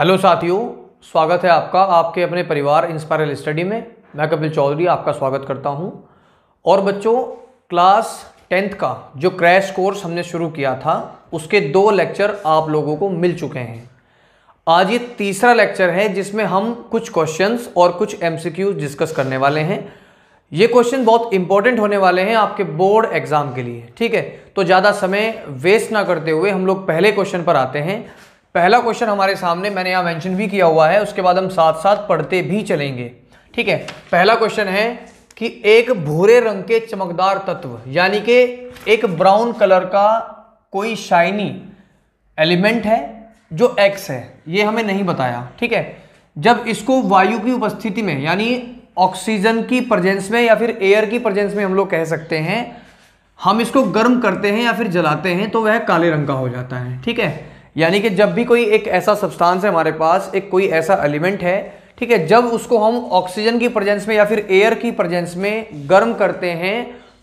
hello साथियों स्वागत है आपका आपके अपने परिवार इंस्पायरल स्टडी में मैं कपिल चौधरी आपका स्वागत करता हूं और बच्चों क्लास टेंथ का जो क्रैश कोर्स हमने शुरू किया था उसके दो लेक्चर आप लोगों को मिल चुके हैं आज ये तीसरा लेक्चर है जिसमें हम कुछ क्वेश्चंस और कुछ एम डिस्कस करने वाले हैं ये क्वेश्चन बहुत इंपॉर्टेंट होने वाले हैं आपके बोर्ड एग्जाम के लिए ठीक है तो ज़्यादा समय वेस्ट ना करते हुए हम लोग पहले क्वेश्चन पर आते हैं पहला क्वेश्चन हमारे सामने मैंने यहाँ मेंशन भी किया हुआ है उसके बाद हम साथ साथ पढ़ते भी चलेंगे ठीक है पहला क्वेश्चन है कि एक भूरे रंग के चमकदार तत्व यानी कि एक ब्राउन कलर का कोई शाइनी एलिमेंट है जो एक्स है ये हमें नहीं बताया ठीक है जब इसको वायु की उपस्थिति में यानी ऑक्सीजन की प्रजेंस में या फिर एयर की प्रजेंस में हम लोग कह सकते हैं हम इसको गर्म करते हैं या फिर जलाते हैं तो वह काले रंग का हो जाता है ठीक है यानी कि जब भी कोई एक ऐसा सब्सटेंस है हमारे पास एक कोई ऐसा एलिमेंट है ठीक है जब उसको हम ऑक्सीजन की प्रजेंस में या फिर एयर की प्रजेंस में गर्म करते हैं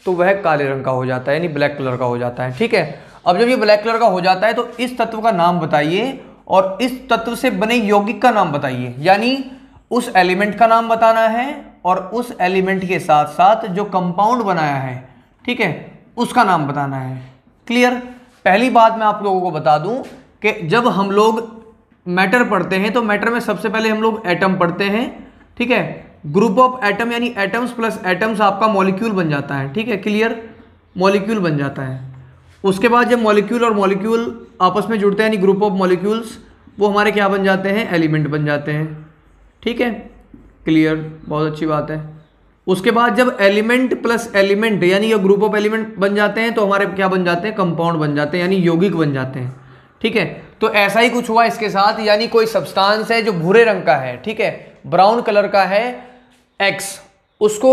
तो वह काले रंग का हो जाता है यानी ब्लैक कलर का हो जाता है ठीक है अब जब ये ब्लैक कलर का हो जाता है तो इस तत्व का नाम बताइए और इस तत्व से बने यौगिक का नाम बताइए यानी उस एलिमेंट का नाम बताना है और उस एलिमेंट के साथ साथ जो कंपाउंड बनाया है ठीक है उसका नाम बताना है क्लियर पहली बात मैं आप लोगों को बता दूं कि जब हम लोग मैटर पढ़ते हैं तो मैटर में सबसे पहले हम लोग एटम पढ़ते हैं ठीक है ग्रुप ऑफ एटम यानी एटम्स प्लस एटम्स आपका मॉलिक्यूल बन जाता है ठीक है क्लियर मॉलिक्यूल बन जाता है उसके बाद जब मॉलिक्यूल और मॉलिक्यूल आपस में जुड़ते हैं यानी ग्रुप ऑफ मॉलिक्यूल्स वो हमारे क्या बन जाते हैं एलिमेंट बन जाते हैं ठीक है क्लियर बहुत अच्छी बात है उसके बाद जब एलिमेंट प्लस एलिमेंट यानी ग्रुप ऑफ एलिमेंट बन जाते हैं तो हमारे क्या बन जाते हैं कंपाउंड बन जाते हैं यानी यौगिक बन जाते हैं ठीक है तो ऐसा ही कुछ हुआ इसके साथ यानी कोई सब्सटेंस है जो भूरे रंग का है ठीक है ब्राउन कलर का है एक्स उसको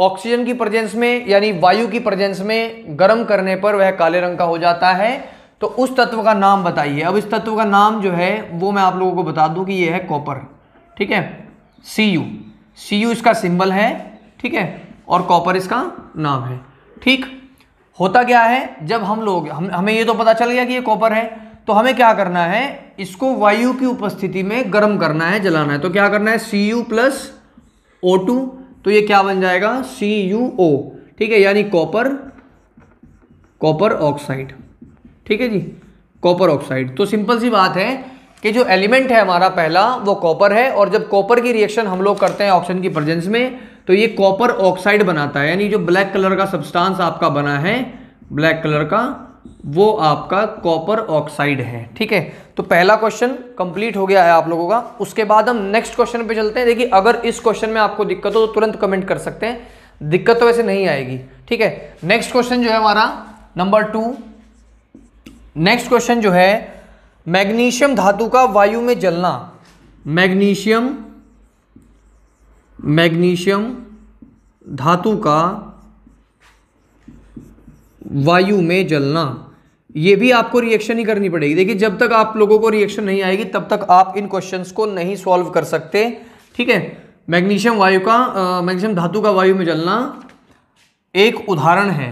ऑक्सीजन की प्रजेंस में यानी वायु की प्रजेंस में गर्म करने पर वह काले रंग का हो जाता है तो उस तत्व का नाम बताइए अब इस तत्व का नाम जो है वो मैं आप लोगों को बता दूं कि ये है कॉपर ठीक है सी यू सी यू इसका सिंबल है ठीक है और कॉपर इसका नाम है ठीक होता क्या है जब हम लोग हम हमें ये तो पता चल गया कि ये कॉपर है तो हमें क्या करना है इसको वायु की उपस्थिति में गर्म करना है जलाना है तो क्या करना है C U plus O two तो ये क्या बन जाएगा सी यू ओ ठीक है यानी कॉपर कॉपर ऑक्साइड ठीक है जी कॉपर ऑक्साइड तो सिंपल सी बात है कि जो एलिमेंट है हमारा पहला वो कॉपर है और जब कॉपर की रिएक्शन हम लोग करते हैं ऑक्सीजन की प्रेजेंस में तो ये कॉपर ऑक्साइड बनाता है यानी जो ब्लैक कलर का सब्सटेंस आपका बना है ब्लैक कलर का वो आपका कॉपर ऑक्साइड है ठीक है तो पहला क्वेश्चन कंप्लीट हो गया है आप लोगों का उसके बाद हम नेक्स्ट क्वेश्चन पे चलते हैं देखिए अगर इस क्वेश्चन में आपको दिक्कत हो तो तुरंत कमेंट कर सकते हैं दिक्कत तो वैसे नहीं आएगी ठीक है नेक्स्ट क्वेश्चन जो है हमारा नंबर टू नेक्स्ट क्वेश्चन जो है मैग्नीशियम धातु का वायु में जलना मैग्नीशियम मैग्नीशियम धातु का वायु में जलना ये भी आपको रिएक्शन ही करनी पड़ेगी देखिए जब तक आप लोगों को रिएक्शन नहीं आएगी तब तक आप इन क्वेश्चंस को नहीं सॉल्व कर सकते ठीक है मैग्नीशियम वायु का मैग्नीशियम धातु का वायु में जलना एक उदाहरण है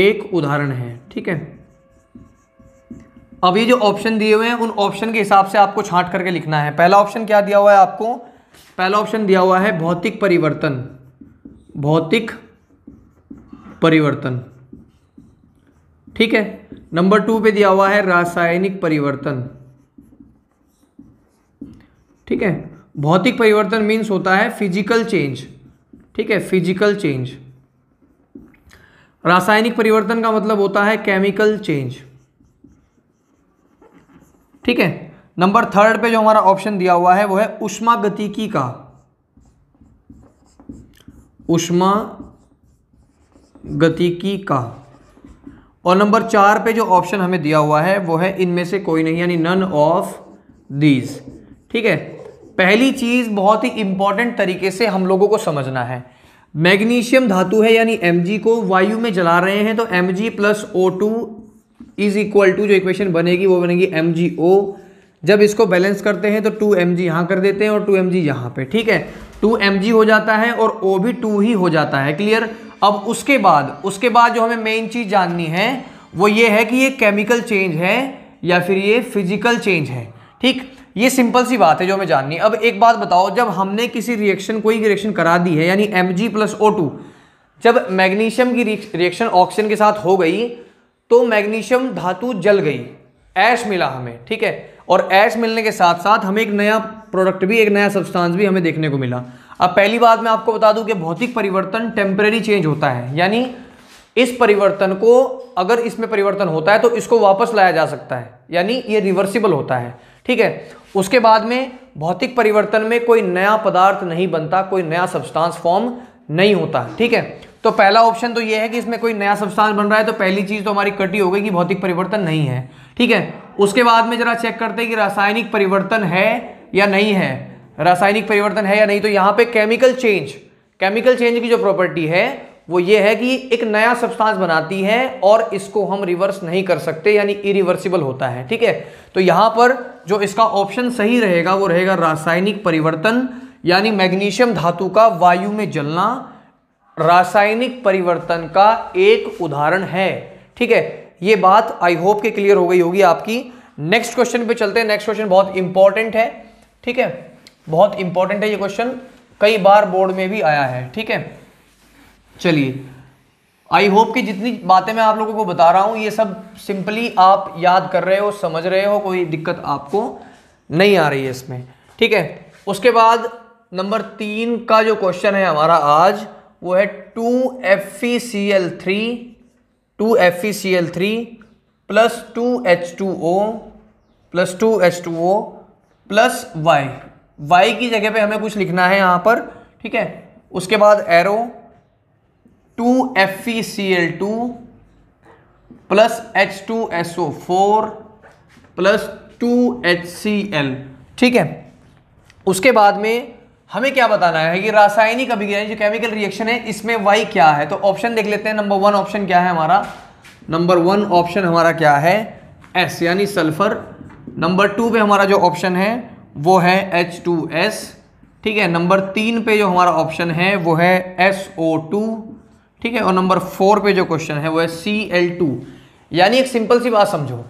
एक उदाहरण है ठीक है अब ये जो ऑप्शन दिए हुए हैं उन ऑप्शन के हिसाब से आपको छांट करके लिखना है पहला ऑप्शन क्या दिया हुआ है आपको पहला ऑप्शन दिया हुआ है भौतिक परिवर्तन भौतिक परिवर्तन ठीक है नंबर टू पे दिया हुआ है रासायनिक परिवर्तन ठीक है भौतिक परिवर्तन मीन्स होता है फिजिकल चेंज ठीक है फिजिकल चेंज रासायनिक परिवर्तन का मतलब होता है केमिकल चेंज ठीक है नंबर थर्ड पे जो हमारा ऑप्शन दिया हुआ है वो है उष्मा गतिकी का उष्मा गतिकी का और नंबर चार पे जो ऑप्शन हमें दिया हुआ है वो है इनमें से कोई नहीं यानी नन ऑफ दीज ठीक है पहली चीज बहुत ही इंपॉर्टेंट तरीके से हम लोगों को समझना है मैग्नीशियम धातु है यानी Mg को वायु में जला रहे हैं तो Mg plus O two is equal to जो इक्वेशन बनेगी वो बनेगी MgO जब इसको बैलेंस करते हैं तो टू एम जी यहाँ कर देते हैं और टू एम जी यहाँ पे ठीक है टू एम जी हो जाता है और ओ भी टू ही हो जाता है क्लियर अब उसके बाद उसके बाद जो हमें मेन चीज़ जाननी है वो ये है कि ये केमिकल चेंज है या फिर ये फिजिकल चेंज है ठीक ये सिंपल सी बात है जो हमें जाननी है अब एक बात बताओ जब हमने किसी रिएक्शन कोई रिएक्शन करा दी है यानी M G plus O two जब मैग्नीशियम की रिएक्शन ऑक्सीजन के साथ हो गई तो मैग्नीशियम धातु जल गई ऐश मिला हमें ठीक है और ऐश मिलने के साथ साथ हमें एक नया प्रोडक्ट भी एक नया सब्सटेंस भी हमें देखने को मिला अब पहली बात मैं आपको बता दूं कि भौतिक परिवर्तन टेम्परेरी चेंज होता है यानी इस परिवर्तन को अगर इसमें परिवर्तन होता है तो इसको वापस लाया जा सकता है यानी ये रिवर्सिबल होता है ठीक है उसके बाद में भौतिक परिवर्तन में कोई नया पदार्थ नहीं बनता कोई नया सब्सटांस फॉर्म नहीं होता ठीक है तो पहला ऑप्शन तो ये है कि इसमें कोई नया सब्सटांस बन रहा है तो पहली चीज़ तो हमारी कटी हो गई कि भौतिक परिवर्तन नहीं है ठीक है उसके बाद में जरा चेक करते हैं कि रासायनिक परिवर्तन है या नहीं है रासायनिक परिवर्तन है या नहीं तो यहाँ पे केमिकल चेंज केमिकल चेंज की जो प्रॉपर्टी है वो ये है कि एक नया सब्सटेंस बनाती है और इसको हम रिवर्स नहीं कर सकते यानी इरिवर्सिबल होता है ठीक है तो यहां पर जो इसका ऑप्शन सही रहेगा वो रहेगा रासायनिक परिवर्तन यानी मैग्नीशियम धातु का वायु में जलना रासायनिक परिवर्तन का एक उदाहरण है ठीक है ये बात आई होप के क्लियर हो गई होगी आपकी नेक्स्ट क्वेश्चन पे चलते हैं नेक्स्ट क्वेश्चन बहुत इंपॉर्टेंट है ठीक है बहुत इंपॉर्टेंट है ये क्वेश्चन कई बार बोर्ड में भी आया है ठीक है चलिए आई होप कि जितनी बातें मैं आप लोगों को बता रहा हूँ ये सब सिंपली आप याद कर रहे हो समझ रहे हो कोई दिक्कत आपको नहीं आ रही है इसमें ठीक है उसके बाद नंबर तीन का जो क्वेश्चन है हमारा आज वो है two F E C L three two F E C L three plus two H two O plus two H two O plus Y Y की जगह पे हमें कुछ लिखना है यहाँ पर ठीक है उसके बाद arrow two F E C L two plus H two S O four plus two H C L ठीक है उसके बाद में हमें क्या बताना है कि रासायनिक अभिक्रिया जो केमिकल रिएक्शन है इसमें वाई क्या है तो ऑप्शन देख लेते हैं नंबर वन ऑप्शन क्या है हमारा नंबर वन ऑप्शन हमारा क्या है एस यानी सल्फर नंबर टू पे हमारा जो ऑप्शन है वो है एच टू एस ठीक है नंबर तीन पे जो हमारा ऑप्शन है वो है एस ओ टू ठीक है और नंबर फोर पे जो क्वेश्चन है वो है सी एल टू यानी एक सिंपल सी बात समझो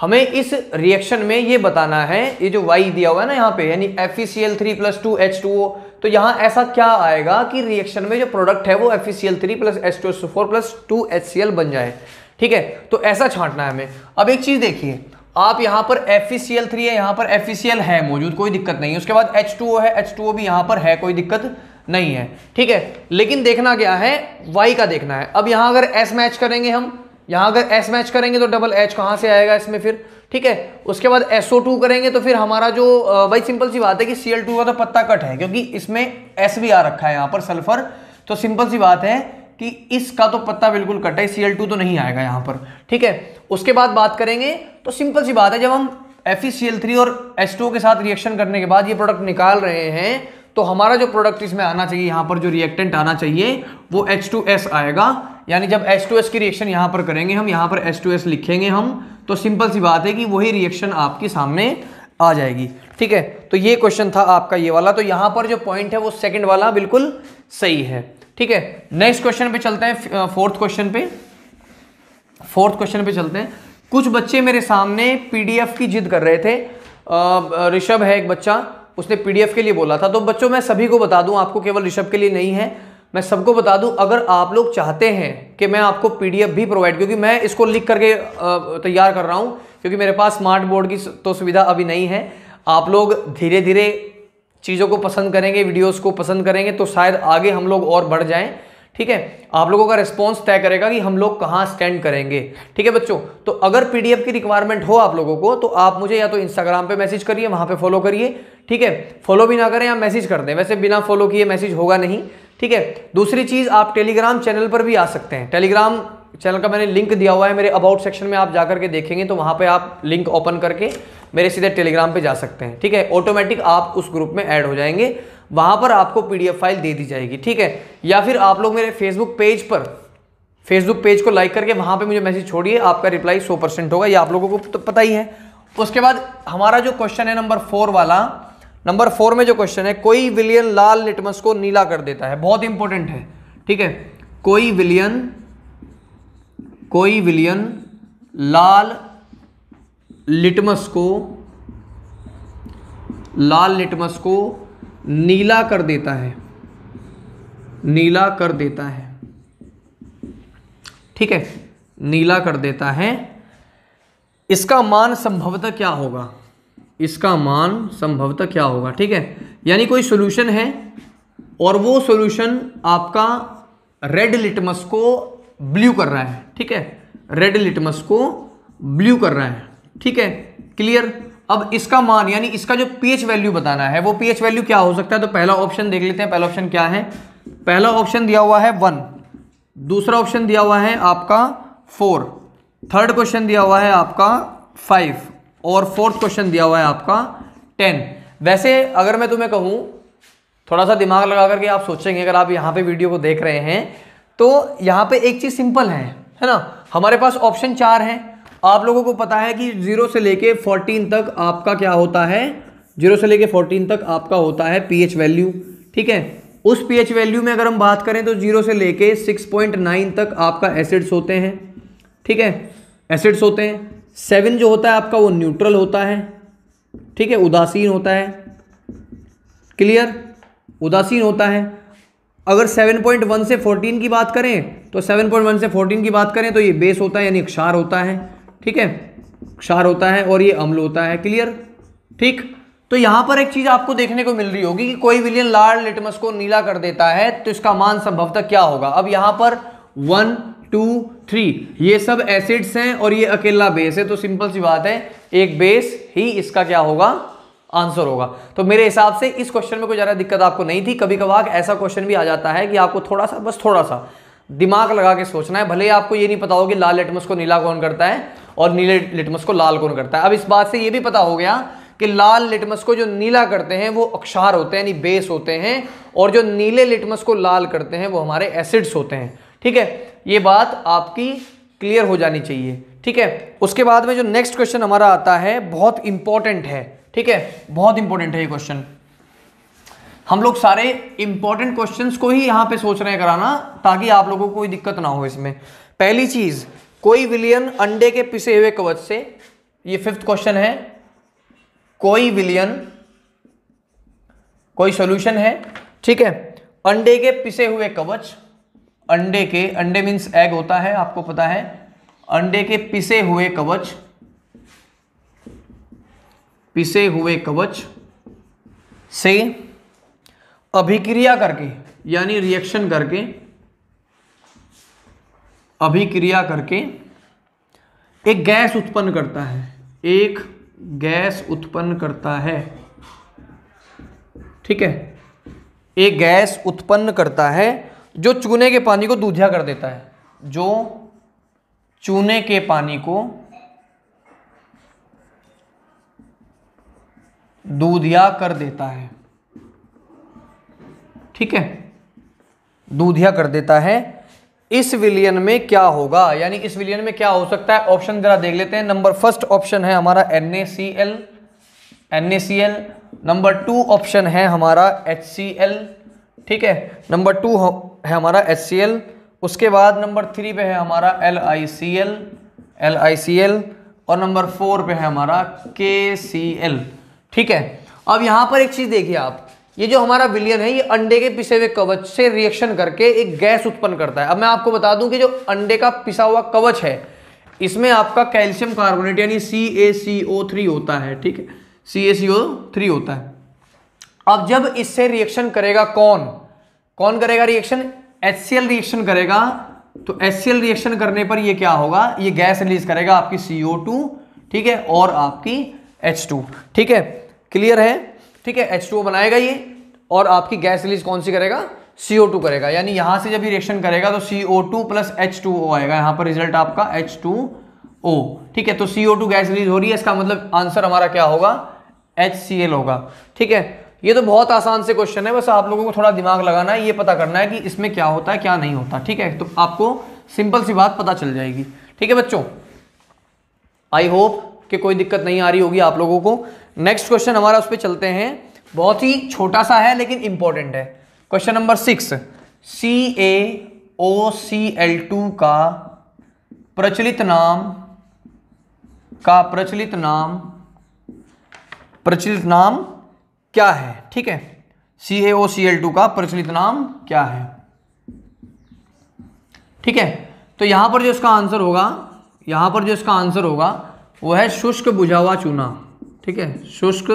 हमें इस रिएक्शन में ये बताना है ये जो वाई दिया हुआ है ना यहाँ पे यानी F E C L three plus two H two O तो यहाँ ऐसा क्या आएगा कि रिएक्शन में जो प्रोडक्ट है वो F E C L three plus H two S four plus two H C L बन जाए ठीक है तो ऐसा छांटना है हमें अब एक चीज़ देखिए आप यहां पर एफ थ्री है यहाँ पर एफ है मौजूद कोई दिक्कत नहीं है उसके बाद एच है एच भी यहां पर है कोई दिक्कत नहीं है ठीक है लेकिन देखना क्या है वाई का देखना है अब यहां अगर एस मैच करेंगे हम यहां अगर एस मैच करेंगे तो डबल एच कहां से आएगा इसमें फिर ठीक है उसके बाद SO2 करेंगे तो फिर हमारा जो भाई सिंपल सी बात है कि Cl2 का तो पत्ता कट है क्योंकि इसमें एस भी आ रखा है यहां पर सल्फर तो सिंपल सी बात है कि इसका तो पत्ता बिल्कुल कट है टू तो नहीं आएगा यहां पर ठीक है उसके बाद बात करेंगे तो सिंपल सी बात है जब हम एफ e और एस के साथ रिएक्शन करने के बाद ये प्रोडक्ट निकाल रहे हैं तो हमारा जो प्रोडक्ट इसमें आना चाहिए यहाँ पर जो रिएक्टेंट आना चाहिए वो H2S आएगा यानी जब H2S की रिएक्शन यहाँ पर करेंगे हम यहाँ पर H2S लिखेंगे हम तो सिंपल सी बात है कि वही रिएक्शन आपके सामने आ जाएगी ठीक है तो ये क्वेश्चन था आपका ये वाला तो यहाँ पर जो पॉइंट है वो सेकेंड वाला बिल्कुल सही है ठीक है नेक्स्ट क्वेश्चन पे चलते हैं फोर्थ क्वेश्चन पे फोर्थ क्वेश्चन पे चलते हैं कुछ बच्चे मेरे सामने पीडीएफ की जिद कर रहे थे ऋषभ है एक बच्चा उसने पीडीएफ के लिए बोला था तो बच्चों मैं सभी को बता दूं आपको केवल ऋषभ के लिए नहीं है मैं सबको बता दूं अगर आप लोग चाहते हैं कि मैं आपको पीडीएफ भी प्रोवाइड क्योंकि मैं इसको लिख करके तैयार कर रहा हूं क्योंकि मेरे पास स्मार्ट बोर्ड की तो सुविधा अभी नहीं है आप लोग धीरे धीरे चीज़ों को पसंद करेंगे वीडियोस को पसंद करेंगे तो शायद आगे हम लोग और बढ़ जाएं ठीक है आप लोगों का रिस्पॉन्स तय करेगा कि हम लोग कहाँ स्टैंड करेंगे ठीक है बच्चों तो अगर पीडीएफ की रिक्वायरमेंट हो आप लोगों को तो आप मुझे या तो इंस्टाग्राम पे मैसेज करिए वहाँ पे फॉलो करिए ठीक है फॉलो भी ना करें या मैसेज कर दें वैसे बिना फॉलो किए मैसेज होगा नहीं ठीक है दूसरी चीज़ आप टेलीग्राम चैनल पर भी आ सकते हैं टेलीग्राम चैनल का मैंने लिंक दिया हुआ है मेरे अबाउट सेक्शन में आप जाकर के देखेंगे तो वहाँ पे आप लिंक ओपन करके मेरे सीधे टेलीग्राम पे जा सकते हैं ठीक है ऑटोमेटिक आप उस ग्रुप में ऐड हो जाएंगे वहां पर आपको पीडीएफ फाइल दे दी जाएगी ठीक है या फिर आप लोग मेरे फेसबुक पेज पर फेसबुक पेज को लाइक करके वहां पे मुझे मैसेज छोड़िए आपका रिप्लाई सौ परसेंट होगा ये आप लोगों को तो पता ही है उसके बाद हमारा जो क्वेश्चन है नंबर फोर वाला नंबर फोर में जो क्वेश्चन है कोई विलियन लाल लिटमस को नीला कर देता है बहुत इंपॉर्टेंट है ठीक है कोई विलियन कोई विलियन लाल लिटमस को लाल लिटमस को नीला कर देता है नीला कर देता है ठीक है नीला कर देता है इसका मान संभवतः क्या होगा इसका मान संभवतः क्या होगा ठीक है यानी कोई सोल्यूशन है और वो सोल्यूशन आपका रेड लिटमस को ब्लू कर रहा है ठीक है रेड लिटमस को ब्लू कर रहा है ठीक है क्लियर अब इसका मान यानी इसका जो पीएच वैल्यू बताना है वो पीएच वैल्यू क्या हो सकता है तो पहला ऑप्शन देख लेते हैं पहला ऑप्शन क्या है पहला ऑप्शन दिया हुआ है वन दूसरा ऑप्शन दिया हुआ है आपका फोर थर्ड क्वेश्चन दिया हुआ है आपका फाइव और फोर्थ क्वेश्चन दिया हुआ है आपका टेन वैसे अगर मैं तुम्हें कहूँ थोड़ा सा दिमाग लगा करके आप सोचेंगे अगर आप यहाँ पे वीडियो को देख रहे हैं तो यहाँ पे एक चीज़ सिंपल है है ना हमारे पास ऑप्शन चार है आप लोगों को पता है कि जीरो से लेके फोर्टीन तक आपका क्या होता है जीरो से लेके फोर्टीन तक आपका होता है पीएच वैल्यू ठीक है उस पीएच वैल्यू में अगर हम बात करें तो जीरो से लेके सिक्स पॉइंट नाइन तक आपका एसिड्स होते हैं ठीक है एसिड्स होते हैं सेवन जो होता है आपका वो न्यूट्रल होता है ठीक है उदासीन होता है क्लियर उदासीन होता है अगर 7.1 से 14 की बात करें तो 7.1 से 14 की बात करें तो ये बेस होता है यानी क्षार होता है ठीक है क्षार होता है और ये अम्ल होता है क्लियर ठीक तो यहां पर एक चीज आपको देखने को मिल रही होगी कि कोई विलियन लाल लिटमस को नीला कर देता है तो इसका मान संभवतः क्या होगा अब यहां पर वन टू थ्री ये सब एसिड्स हैं और ये अकेला बेस है तो सिंपल सी बात है एक बेस ही इसका क्या होगा आंसर होगा तो मेरे हिसाब से इस क्वेश्चन में कोई ज़्यादा दिक्कत आपको नहीं थी कभी कभार ऐसा क्वेश्चन भी आ जाता है कि आपको थोड़ा सा बस थोड़ा सा दिमाग लगा के सोचना है भले आपको ये नहीं पता हो कि लाल लिटमस को नीला कौन करता है और नीले लिटमस को लाल कौन करता है अब इस बात से यह भी पता हो गया कि लाल लिटमस को जो नीला करते हैं वो अक्षार होते हैं यानी बेस होते हैं और जो नीले लिटमस को लाल करते हैं वो हमारे एसिड्स होते हैं ठीक है ये बात आपकी क्लियर हो जानी चाहिए ठीक है उसके बाद में जो नेक्स्ट क्वेश्चन हमारा आता है बहुत इंपॉर्टेंट है ठीक है बहुत इंपॉर्टेंट है ये क्वेश्चन हम लोग सारे इंपॉर्टेंट क्वेश्चन को ही यहां पर सोच रहे हैं कराना ताकि आप लोगों को कोई दिक्कत ना हो इसमें पहली चीज कोई विलियन अंडे के पिसे हुए कवच से ये फिफ्थ क्वेश्चन है कोई विलियन कोई सॉल्यूशन है ठीक है अंडे के पिसे हुए कवच अंडे के अंडे मीन्स एग होता है आपको पता है अंडे के पिसे हुए कवच पिसे हुए कवच से अभिक्रिया करके यानी रिएक्शन करके अभिक्रिया करके एक गैस उत्पन्न करता है एक गैस उत्पन्न करता है ठीक है एक गैस उत्पन्न करता है जो चूने के पानी को दूधिया कर देता है जो चूने के पानी को दूधिया कर देता है ठीक है दूधिया कर देता है इस विलियन में क्या होगा यानी इस विलियन में क्या हो सकता है ऑप्शन जरा देख लेते हैं नंबर फर्स्ट ऑप्शन है हमारा N A C L N A C L number two option है हमारा एच सी एल ठीक है नंबर टू है हमारा एच सी एल उसके बाद नंबर थ्री पे है हमारा L I C L L I C L और नंबर फोर पे है हमारा के सी एल ठीक है अब यहाँ पर एक चीज़ देखिए आप ये जो हमारा विलियन है ये अंडे के पिसे हुए कवच से रिएक्शन करके एक गैस उत्पन्न करता है अब मैं आपको बता दूं कि जो अंडे का पिसा हुआ कवच है इसमें आपका कैल्शियम कार्बोनेट यानी सी ए सी ओ थ्री होता है ठीक है सी ए सी ओ थ्री होता है अब जब इससे रिएक्शन करेगा कौन कौन करेगा reaction H C L reaction करेगा तो एच सी एल रिएक्शन करने पर यह क्या होगा ये गैस रिलीज करेगा आपकी सी ओ टू ठीक है और आपकी एच टू ठीक है क्लियर है ठीक है एच बनाएगा ये और आपकी गैस रिलीज कौन सी करेगा CO2 करेगा यानी यहां से जब ये रिएक्शन करेगा तो CO2 प्लस H2O आएगा यहां पर रिजल्ट आपका H2O ठीक है तो CO2 गैस रिलीज हो रही है इसका मतलब आंसर हमारा क्या होगा HCl होगा ठीक है ये तो बहुत आसान से क्वेश्चन है बस आप लोगों को थोड़ा दिमाग लगाना है ये पता करना है कि इसमें क्या होता है क्या नहीं होता ठीक है तो आपको सिंपल सी बात पता चल जाएगी ठीक है बच्चों आई होप कि कोई दिक्कत नहीं आ रही होगी आप लोगों को नेक्स्ट क्वेश्चन हमारा उस पर चलते हैं बहुत ही छोटा सा है लेकिन इंपॉर्टेंट है question number six C A O C L two का प्रचलित नाम का प्रचलित नाम प्रचलित नाम क्या है ठीक है सी A O C L two का प्रचलित नाम क्या है ठीक है तो यहां पर जो इसका आंसर होगा यहां पर जो इसका आंसर होगा वो है शुष्क बुझावा चूना ठीक है शुष्क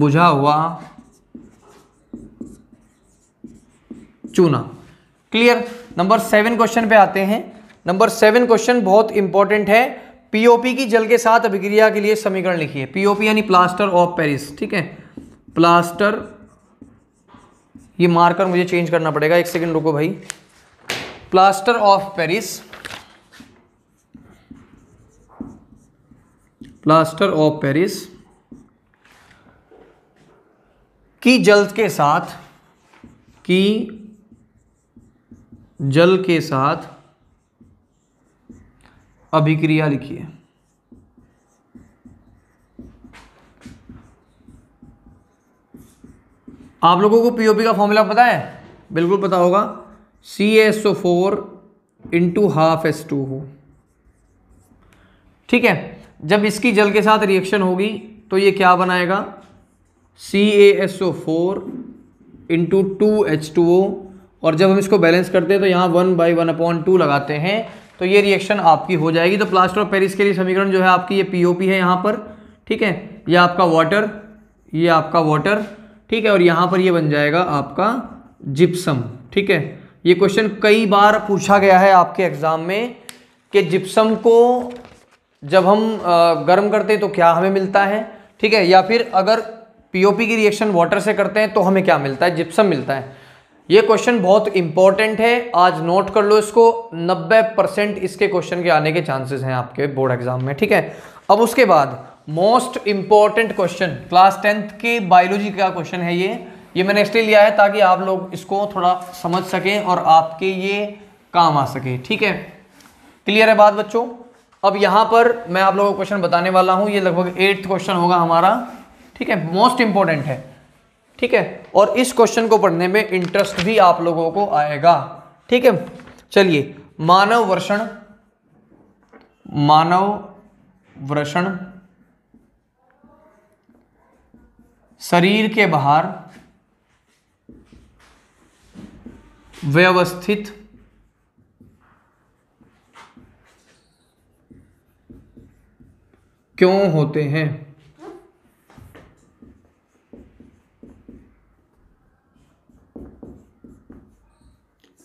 बुझा हुआ चूना क्लियर नंबर सेवन क्वेश्चन पे आते हैं नंबर सेवन क्वेश्चन बहुत इंपॉर्टेंट है पीओपी की जल के साथ अभिक्रिया के लिए समीकरण लिखिए पीओपी यानी प्लास्टर ऑफ पेरिस ठीक है प्लास्टर ये मार्कर मुझे चेंज करना पड़ेगा एक सेकंड रुको भाई plaster of Paris plaster of Paris की जल के साथ की जल के साथ अभिक्रिया लिखिए आप लोगों को पीओपी का फॉर्मूला पता है बिल्कुल पता होगा C S O four into half S two हो ठीक है जब इसकी जल के साथ रिएक्शन होगी तो ये क्या बनाएगा C A S O four into two H two O और जब हम इसको बैलेंस करते हैं तो यहाँ one by one upon two लगाते हैं तो ये रिएक्शन आपकी हो जाएगी तो प्लास्टर ऑफ पेरिस के लिए समीकरण जो है आपकी ये पीओपी है यहाँ पर ठीक है ये आपका वाटर ये आपका वाटर ठीक है और यहाँ पर ये बन जाएगा आपका जिप्सम ठीक है ये क्वेश्चन कई बार पूछा गया है आपके एग्ज़ाम में कि जिप्सम को जब हम गर्म करते हैं तो क्या हमें मिलता है ठीक है या फिर अगर पीओपी की रिएक्शन वाटर से करते हैं तो हमें क्या मिलता है जिप्सम मिलता है ये क्वेश्चन बहुत इंपॉर्टेंट है आज नोट कर लो इसको 90 परसेंट इसके क्वेश्चन के आने के चांसेस हैं आपके बोर्ड एग्जाम में ठीक है अब उसके बाद most important question class tenth के बायोलॉजी का क्वेश्चन है ये ये मैंने इसलिए लिया है ताकि आप लोग इसको थोड़ा समझ सकें और आपके ये काम आ सके ठीक है क्लियर है बात बच्चों अब यहां पर मैं आप लोगों को क्वेश्चन बताने वाला हूं ये लगभग एट्थ क्वेश्चन होगा हमारा ठीक है मोस्ट इंपॉर्टेंट है ठीक है और इस क्वेश्चन को पढ़ने में इंटरेस्ट भी आप लोगों को आएगा ठीक है चलिए मानव वर्षण मानव वर्षण शरीर के बाहर व्यवस्थित क्यों होते हैं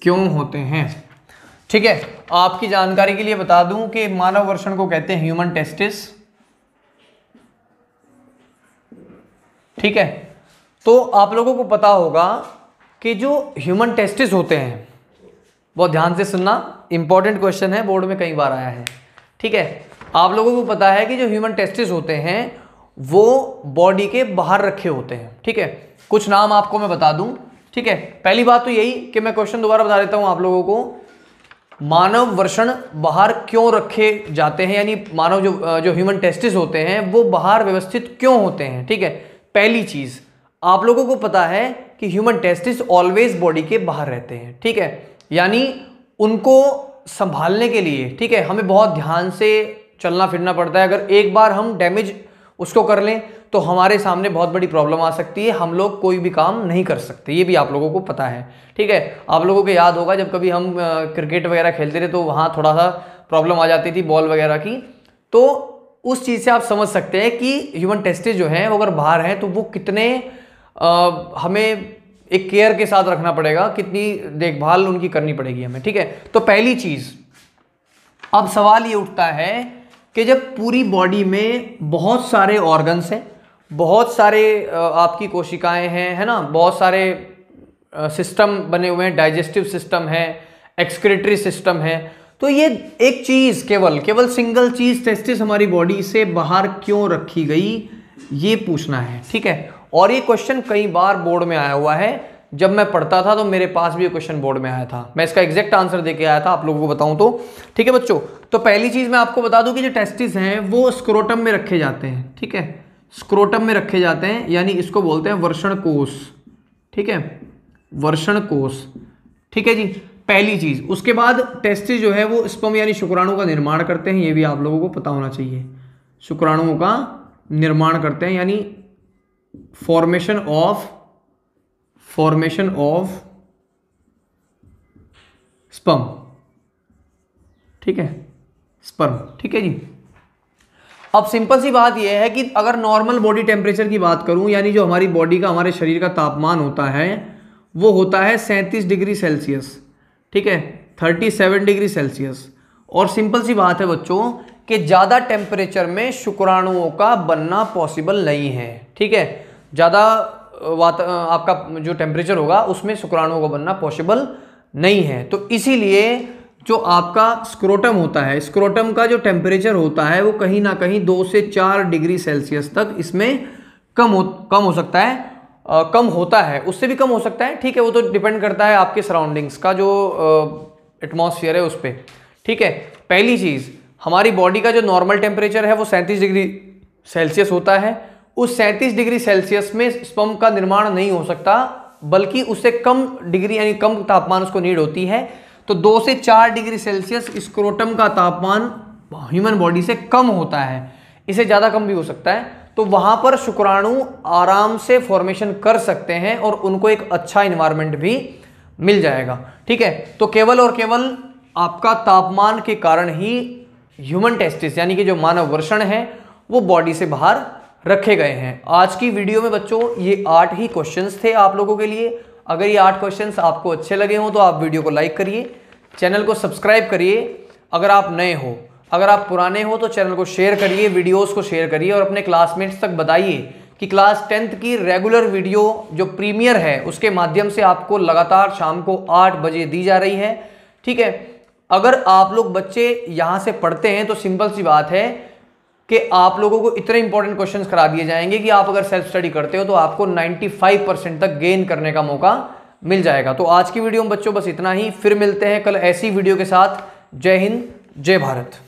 क्यों होते हैं ठीक है आपकी जानकारी के लिए बता दूं कि मानव वर्षण को कहते हैं ह्यूमन टेस्टिस ठीक है तो आप लोगों को पता होगा कि जो ह्यूमन टेस्टिस होते हैं बहुत ध्यान से सुनना इंपॉर्टेंट क्वेश्चन है बोर्ड में कई बार आया है ठीक है आप लोगों को पता है कि जो ह्यूमन टेस्टिस होते हैं वो बॉडी के बाहर रखे होते हैं ठीक है कुछ नाम आपको मैं बता दूं ठीक है पहली बात तो यही कि मैं क्वेश्चन दोबारा बता देता हूं आप लोगों को मानव वर्षण बाहर क्यों रखे जाते हैं यानी मानव जो जो ह्यूमन टेस्टिस होते हैं वो बाहर व्यवस्थित क्यों होते हैं ठीक है पहली चीज आप लोगों को पता है कि ह्यूमन टेस्टिस ऑलवेज बॉडी के बाहर रहते हैं ठीक है यानी उनको संभालने के लिए ठीक है हमें बहुत ध्यान से चलना फिरना पड़ता है अगर एक बार हम डैमेज उसको कर लें तो हमारे सामने बहुत बड़ी प्रॉब्लम आ सकती है हम लोग कोई भी काम नहीं कर सकते ये भी आप लोगों को पता है ठीक है आप लोगों को याद होगा जब कभी हम क्रिकेट वगैरह खेलते थे तो वहाँ थोड़ा सा प्रॉब्लम आ जाती थी बॉल वगैरह की तो उस चीज़ से आप समझ सकते हैं कि ह्यूमन टेस्टेज जो हैं वो अगर बाहर हैं तो वो कितने आ, हमें एक केयर के साथ रखना पड़ेगा कितनी देखभाल उनकी करनी पड़ेगी हमें ठीक है तो पहली चीज़ अब सवाल ये उठता है कि जब पूरी बॉडी में बहुत सारे ऑर्गन्स हैं बहुत सारे आपकी कोशिकाएं हैं है ना बहुत सारे सिस्टम बने हुए हैं डाइजेस्टिव सिस्टम है एक्सक्रेटरी सिस्टम है तो ये एक चीज़ केवल केवल सिंगल चीज़ टेस्टिस हमारी बॉडी से बाहर क्यों रखी गई ये पूछना है ठीक है और ये क्वेश्चन कई बार बोर्ड में आया हुआ है जब मैं पढ़ता था तो मेरे पास भी क्वेश्चन बोर्ड में आया था मैं इसका एग्जैक्ट आंसर दे के आया था आप लोगों को बताऊं तो ठीक है बच्चों तो पहली चीज़ मैं आपको बता दूं कि जो टेस्टिस हैं वो स्क्रोटम में रखे जाते हैं ठीक है स्क्रोटम में रखे जाते हैं यानी इसको बोलते हैं वर्षण कोष ठीक है वर्षण कोष ठीक है जी पहली चीज़ उसके बाद टेस्टिस जो है वो स्पम यानी शुक्राणु का निर्माण करते हैं ये भी आप लोगों को पता होना चाहिए शुक्राणुओं का निर्माण करते हैं यानी formation of formation of sperm ठीक है स्पर्म ठीक है जी अब सिंपल सी बात यह है कि अगर नॉर्मल बॉडी टेम्परेचर की बात करूं यानी जो हमारी बॉडी का हमारे शरीर का तापमान होता है वो होता है सैंतीस डिग्री सेल्सियस ठीक है थर्टी सेवन डिग्री सेल्सियस और सिंपल सी बात है बच्चों कि ज़्यादा टेम्परेचर में शुक्राणुओं का बनना पॉसिबल नहीं है ठीक है ज़्यादा वाता आपका जो टेम्परेचर होगा उसमें शुक्राणुओं का बनना पॉसिबल नहीं है तो इसीलिए जो आपका स्क्रोटम होता है स्क्रोटम का जो टेम्परेचर होता है वो कहीं ना कहीं दो से चार डिग्री सेल्सियस तक इसमें कम हो कम हो सकता है आ, कम होता है उससे भी कम हो सकता है ठीक है वो तो डिपेंड करता है आपके सराउंडिंग्स का जो एटमॉस्फेयर है उस पर ठीक है पहली चीज़ हमारी बॉडी का जो नॉर्मल टेम्परेचर है वो सैंतीस डिग्री सेल्सियस होता है उस सैंतीस डिग्री सेल्सियस में स्पम का निर्माण नहीं हो सकता बल्कि उससे कम डिग्री यानी कम तापमान उसको नीड होती है तो दो से चार डिग्री सेल्सियस स्क्रोटम का तापमान ह्यूमन बॉडी से कम होता है इसे ज़्यादा कम भी हो सकता है तो वहाँ पर शुक्राणु आराम से फॉर्मेशन कर सकते हैं और उनको एक अच्छा इन्वायरमेंट भी मिल जाएगा ठीक है तो केवल और केवल आपका तापमान के कारण ही ह्यूमन टेस्टिस यानी कि जो मानव वर्षण है वो बॉडी से बाहर रखे गए हैं आज की वीडियो में बच्चों ये आठ ही क्वेश्चंस थे आप लोगों के लिए अगर ये आठ क्वेश्चंस आपको अच्छे लगे हों तो आप वीडियो को लाइक करिए चैनल को सब्सक्राइब करिए अगर आप नए हो अगर आप पुराने हो तो चैनल को शेयर करिए वीडियोस को शेयर करिए और अपने क्लासमेट्स तक बताइए कि क्लास टेंथ की रेगुलर वीडियो जो प्रीमियर है उसके माध्यम से आपको लगातार शाम को आठ बजे दी जा रही है ठीक है अगर आप लोग बच्चे यहाँ से पढ़ते हैं तो सिंपल सी बात है कि आप लोगों को इतने इंपॉर्टेंट क्वेश्चंस करा दिए जाएंगे कि आप अगर सेल्फ स्टडी करते हो तो आपको 95 परसेंट तक गेन करने का मौका मिल जाएगा तो आज की वीडियो में बच्चों बस इतना ही फिर मिलते हैं कल ऐसी वीडियो के साथ जय हिंद जय भारत